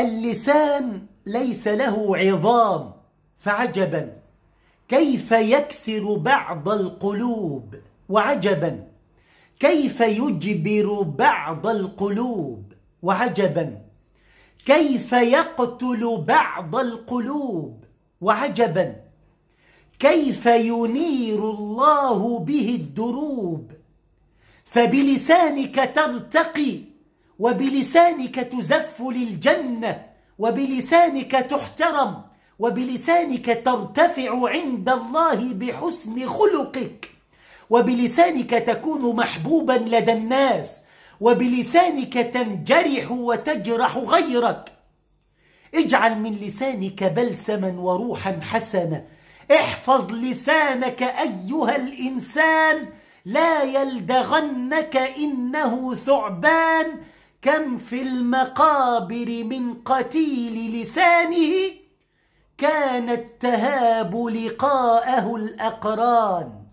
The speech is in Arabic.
اللسان ليس له عظام فعجبا كيف يكسر بعض القلوب وعجبا كيف يجبر بعض القلوب وعجبا كيف يقتل بعض القلوب وعجبا كيف ينير الله به الدروب فبلسانك ترتقي وبلسانك تزف للجنة وبلسانك تحترم وبلسانك ترتفع عند الله بحسن خلقك وبلسانك تكون محبوبا لدى الناس وبلسانك تنجرح وتجرح غيرك اجعل من لسانك بلسما وروحا حسنا احفظ لسانك أيها الإنسان لا يلدغنك إنه ثعبان كم في المقابر من قتيل لسانه كان التهاب لقاءه الأقران